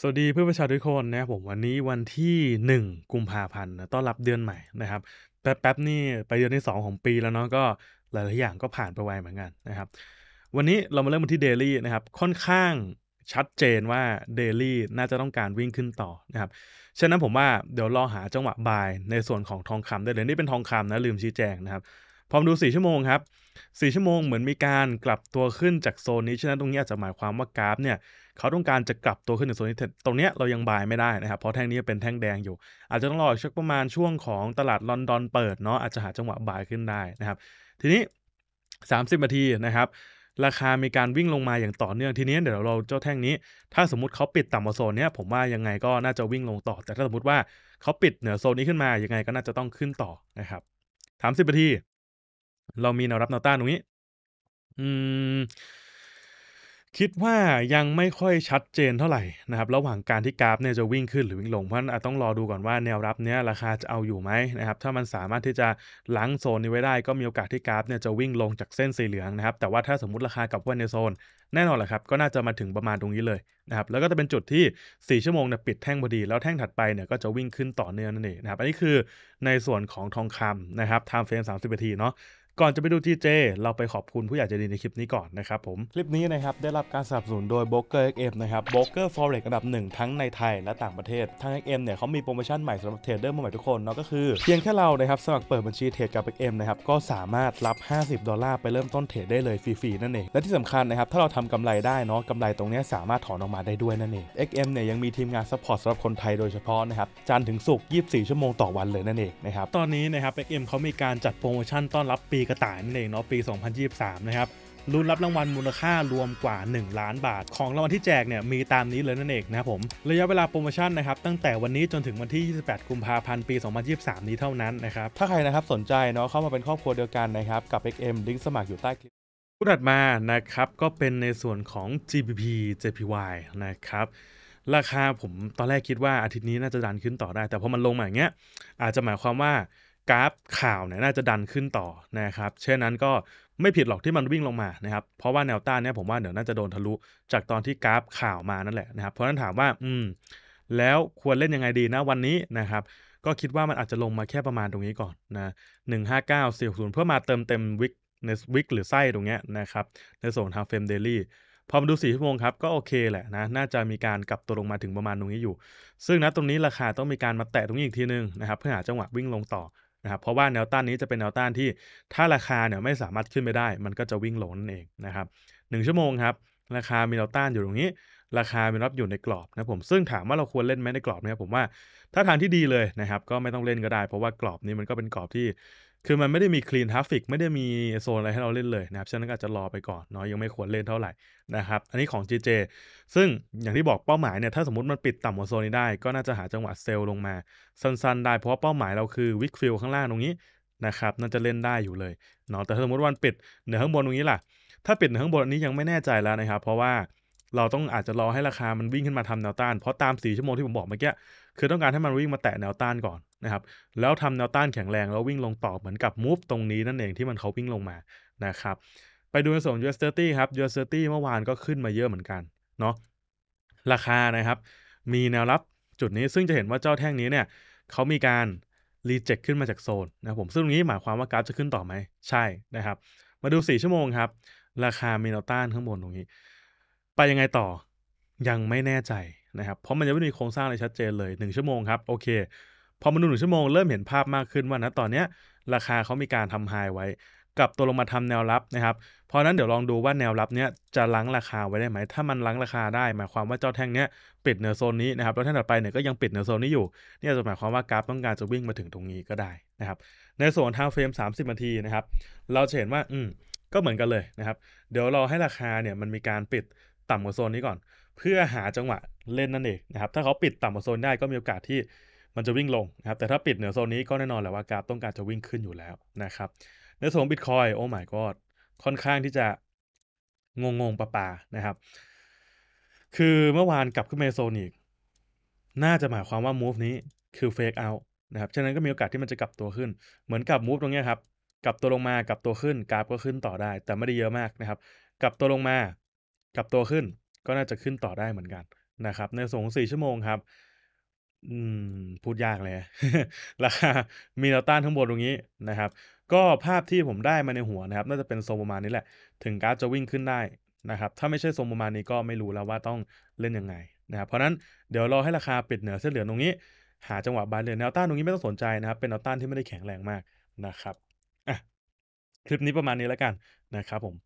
สวัสดีเพื่อนประชาชนทุกคนนะครับผมวันนี้วันที่ 1 กุมภาพันธ์นะต้อนรับเดือนใหม่นะครับแป๊บๆนี่ไปเดือนที่ 2 ของปีแล้วเนาะก็หลายๆอย่างก็ผ่านไปไวเหมือนกันนะครับ วันนี้เรามาเริ่มนที่เดลี่นะครับค่อนข้างชัดเจนว่าเดลี่น่าจะต้องการวิ่งขึ้นต่อนะครับฉะนั้นผมว่าเดี๋ยวรอหาจังหวะบายในส่วนของทองคำได้เลยนี่เป็นทองคำนะลืมชี้แจงนะครับพอมดู4ชั่วโมงครับ4ชั่วโมงเหมือนมีการกลับตัวขึ้นจากโซนนี้ฉะนั้นตรงนี้อาจจะหมายความว่ากราฟเนี่ยเขาต้องการจะกลับตัวขึ้นถึงโซนนี้ตรงเนี้ยเรายังบายไม่ได้นะครับ เพราะแท่งนี้เป็นแท่งแดงอยู่ อาจจะต้องรออีกสักประมาณช่วงของตลาดลอนดอนเปิดเนาะอาจจะหาจังหวะบายขึ้นได้นะครับ ทีนี้ 30นาทีนะครับ ราคามีการวิ่งลงมาอย่างต่อเนื่องทีนี้ เดี๋ยวเราเจ้าแท่งนี้ถ้าสมมติเขาปิดต่ำกว่าโซนเนี้ย ผมว่ายังไงก็น่าจะวิ่งลงต่อ แต่ถ้าสมมติว่าเขาปิดเหนือโซนนี้ขึ้นมายังไงก็น่าจะต้องขึ้นต่อนะครับ สามสิบนาที เรามีแนวรับแนวต้านตรงนี้ อืมคิดว่ายังไม่ค่อยชัดเจนเท่าไหร่นะครับระหว่างการที่กราฟเนี่ยจะวิ่งขึ้นหรือวิ่งลงเพราะนั้นอาจต้องรอดูก่อนว่าแนวรับเนี้ยราคาจะเอาอยู่ไหมนะครับถ้ามันสามารถที่จะหลังโซนนี้ไว้ได้ ก็มีโอกาสที่กราฟเนี่ยจะวิ่งลงจากเส้นสีเหลืองนะครับแต่ว่าถ้าสมมติราคากลับไปาในโซน แน่นอนแหละครับ ก็น่าจะมาถึงประมาณตรงนี้เลยนะครับแล้วก็จะเป็นจุดที่4ชั่วโมงเนี่ยปิดแท่งพอดี แล้วแท่งถัดไปเนี่ยก็จะวิ่งขึ้นต่อเนื่องนั่นเองนะครับอันนี้คือในส่วนของทองคำนะครับไทม์เฟรม30นาทีเนาะก่อนจะไปดูทีเจ เราไปขอบคุณผู้ใหญ่ใจดีในคลิปนี้ก่อนนะครับผม คลิปนี้นะครับ ได้รับการสนับสนุนโดยบเอ o k เอ็มนะครับ b r o k e r f o ร e x อันดับหนึ่งทั้งในไทยและต่างประเทศ ทางเอ็มเนี่ยเขามีโปรโมชั่นใหม่สำหรับเทรดเดอร์ใหม่ทุกคน เนาะก็คือเพียงแค่เรานะครับสมัครเปิดบัญชีเทรดกับเอ็มนะครับ ก็สามารถรับ 50 ดอลลาร์ไปเริ่มต้นเทรดได้เลยฟรีๆนั่นเอง และที่สำคัญนะครับถ้าเราทำกำไรได้เนาะกำไรตรงนี้สามารถถอนออกมาได้ด้วยนั่นเองเอ็กเนี่ยยังมีทีมงานซัพพอร์ตสำหรับคนไทยโดยเฉพาะนะครับจันถึงศุกร์24 ชั่วโมงต่อวันเลยนั่นเองนะครับตอนนี้นะครับ็มเขามีการจัดโปรโมชั่นต้อนรับปีกระต่ายนั่นเองเนาะปี 2023 นะครับรุ่นรับรางวัลมูลค่ารวมกว่า 1 ล้านบาท ของรางวัลที่แจกเนี่ยมีตามนี้เลยนั่นเองนะครับผมระยะเวลาโปรโมชั่นนะครับตั้งแต่วันนี้จนถึงวันที่ 28กุมภาพันธ์ปี 2023 นี้เท่านั้นนะครับถ้าใครนะครับสนใจเนาะเข้ามาเป็นครอบครัวเดียวกันนะครับกับ XM ลิงก์สมัครอยู่ใต้คลิปผู้ถัดมานะครับก็เป็นในส่วนของ GPP JPY นะครับราคาผมตอนแรกคิดว่าอาทิตย์นี้น่าจะดันขึ้นต่อได้ แต่พอมันลงมาอย่างเงี้ยอาจจะหมายความว่ากราฟข่าวเนี่ยน่าจะดันขึ้นต่อนะครับเช่นนั้นก็ไม่ผิดหรอกที่มันวิ่งลงมานะครับเพราะว่าแนวต้านเนี่ยผมว่าเดี๋ยวน่าจะโดนทะลุจากตอนที่กราฟข่าวมานั่นแหละนะครับเพราะนั้นถามว่าอืมแล้วควรเล่นยังไงดีนะวันนี้นะครับก็คิดว่ามันอาจจะลงมาแค่ประมาณตรงนี้ก่อนนะหนึ่งห้าเก้าสี่ศูนย์เพื่อมาเติมเต็มวิกในวิกหรือไส้ตรงเนี้ยนะครับในส่วนทางเฟรมเดลี่พอมาดู่ชั่วโมงครับก็โอเคแหละนะน่าจะมีการกลับตัวลงมาถึงประมาณตรงนี้อยู่ ซึ่งนะตรงนี้ราคาต้องมีการมาแตะตรงนี้อีกทีนึงนะครับเพื่อหาจังหวะวิ่งลงต่อนะครับเพราะว่าแนวต้านนี้จะเป็นแนวต้านที่ ถ้าราคาเนี่ยไม่สามารถขึ้นไปได้ มันก็จะวิ่งลงนั่นเองนะครับหชั่วโมงครับ ราคามีแนวต้านอยู่ตรงนี้ ราคามีรับอยู่ในกรอบนะผม ซึ่งถามว่าเราควรเล่นไหมในกรอบเนี่ยผมว่า ถ้าทางที่ดีเลยนะครับ ก็ไม่ต้องเล่นก็ได้ เพราะว่ากรอบนี้มันก็เป็นกรอบที่คือมันไม่ได้มีคลีนทราฟิกไม่ได้มีโซนอะไรให้เราเล่นเลยนะครับฉะนั้นก็อาจจะรอไปก่อนเนาะยังไม่ควรเล่นเท่าไหร่นะครับ อันนี้ของ GJ ซึ่งอย่างที่บอกเป้าหมายเนี่ย ถ้าสมมติมันปิดต่ำกว่าโซนนี้ได้ก็น่าจะหาจังหวะเซลล์ลงมา สั้นๆ ได้เพราะว่าเป้าหมายเราคือวิกฟิลข้างล่างตรงนี้ นะครับน่าจะเล่นได้อยู่เลยเนาะแต่ถ้าสมมติวันปิดเหนือข้างบนตรงนี้ล่ะถ้าปิดเหนือข้างบนอันนี้ยังไม่แน่ใจแล้วนะครับเพราะว่าเราต้องอาจจะรอให้ราคามันวิ่งขึ้นมาทำแนวต้านเพราะตามสี่ชั่วโมงที่ผมบอกเมื่อกี้คือต้องการให้มันวิ่งมาแตะแนวต้านก่อนนะครับแล้วทำแนวต้านแข็งแรง แล้ววิ่งลงต่อเหมือนกับมูฟตรงนี้นั่นเองที่มันเขาวิ่งลงมานะครับไปดูในส่วน US 30ครับ US 30เมื่อวานก็ขึ้นมาเยอะเหมือนกันเนาะราคานะครับ มีแนวรับจุดนี้ซึ่งจะเห็นว่าเจ้าแท่งนี้เนี่ยเขามีการรีเจ็คขึ้นมาจากโซนนะผมซึ่งตรงนี้หมายความว่ากราฟจะขึ้นต่อไหมใช่นะครับ มาดู 4 ชั่วโมงครับ ราคามีแนวต้านข้างบนตรงนี้ไปยังไงต่อยังไม่แน่ใจนะครับ เพราะมันยังไม่มีโครงสร้างอะไรชัดเจนเลย 1 ชั่วโมงครับโอเคพอมันดูหนึ่งชั่วโมง เริ่มเห็นภาพมากขึ้นว่านะตอนเนี้ยราคาเขามีการทำไฮไว้ กับตัวลงมาทำแนวรับนะครับเพราะนั้นเดี๋ยวลองดูว่าแนวรับเนี้ยจะล้างราคาไว้ได้ไหม ถ้ามันล้างราคาได้หมายความว่าเจ้าแท่งเนี้ยปิดเหนือโซนนี้นะครับแล้วแท่งต่อไปเนี่ยก็ยังปิดเหนือโซนนี้อยู่เนี่จะหมายความว่ากราฟต้องการจะวิ่งมาถึงตรงนี้ก็ได้นะครับในส่วนทางเฟรม30นาทีนะครับเราจะเห็นว่าอืมก็เหมือนกันเลยนะครับเดี๋ยวรอให้ราคาเนี่ยมันมีการปิดต่ำกว่าโซนนี้ก่อน เพื่อหาจังหวะเล่นนั่นเองนะครับถ้าเขาปิดต่ำกว่าโซนได้ก็มีโอกาสที่มันจะวิ่งลงนะครับ แต่ถ้าปิดเหนือโซนนี้ก็แน่นอนแหละว่ากราฟต้องการจะวิ่งขึ้นอยู่แล้วนะครับ ในส่วนบิตคอยโอ้ my god ค่อนข้างที่จะ งงงปะปานะครับคือเมื่อวานกลับขึ้นมาโซนอีกน่าจะหมายความว่า move นี้คือเฟกเอานะครับ ฉะนั้นก็มีโอกาสที่มันจะกลับตัวขึ้น เหมือนกับ move ตรงนี้ครับ กลับตัวลงมา กลับตัวขึ้นกราฟก็ขึ้นต่อได้ แต่ไม่ได้เยอะมากนะครับกลับตัวลงมากลับตัวขึ้น ก็น่าจะขึ้นต่อได้เหมือนกันนะครับ ในส่วนสี่ชั่วโมงครับอืมพูดยากเลยราคามีแนวต้านทั้งงบนตรงนี้นะครับ ก็ภาพที่ผมได้มาในหัวนะครับ น่าจะเป็นทรงประมาณนี้แหละ ถึงการจะวิ่งขึ้นได้นะครับ ถ้าไม่ใช่ทรงประมาณนี้ก็ไม่รู้แล้วว่าต้องเล่นยังไงนะครับเพราะฉะนั้นเดี๋ยวรอให้ราคาปิดเหนือเส้นเหลืองตรงนี้หาจังหวะบายเลยแนวต้านตรงนี้ไม่ต้องสนใจนะครับเป็นแนวต้านที่ไม่ได้แข็งแรงมากนะครับอ่ะคลิปนี้ประมาณนี้แล้วกันนะครับผม